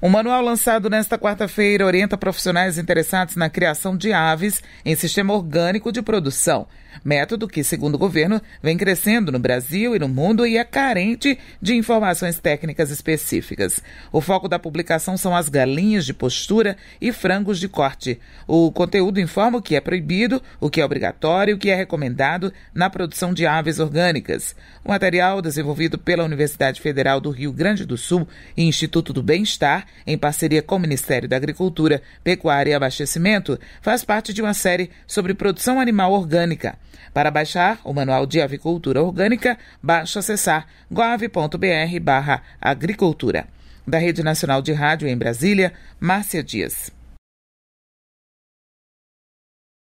Um manual lançado nesta quarta-feira orienta profissionais interessados na criação de aves em sistema orgânico de produção, método que, segundo o governo, vem crescendo no Brasil e no mundo e é carente de informações técnicas específicas. O foco da publicação são as galinhas de postura e frangos de corte. O conteúdo informa o que é proibido, o que é obrigatório e o que é recomendado na produção de aves orgânicas. O material, desenvolvido pela Universidade Federal do Rio Grande do Sul e Instituto do Bem-Estar, em parceria com o Ministério da Agricultura, Pecuária e Abastecimento, faz parte de uma série sobre produção animal orgânica. Para baixar o Manual de Avicultura Orgânica, basta acessar gov.br/agricultura. Da Rede Nacional de Rádio em Brasília, Márcia Dias.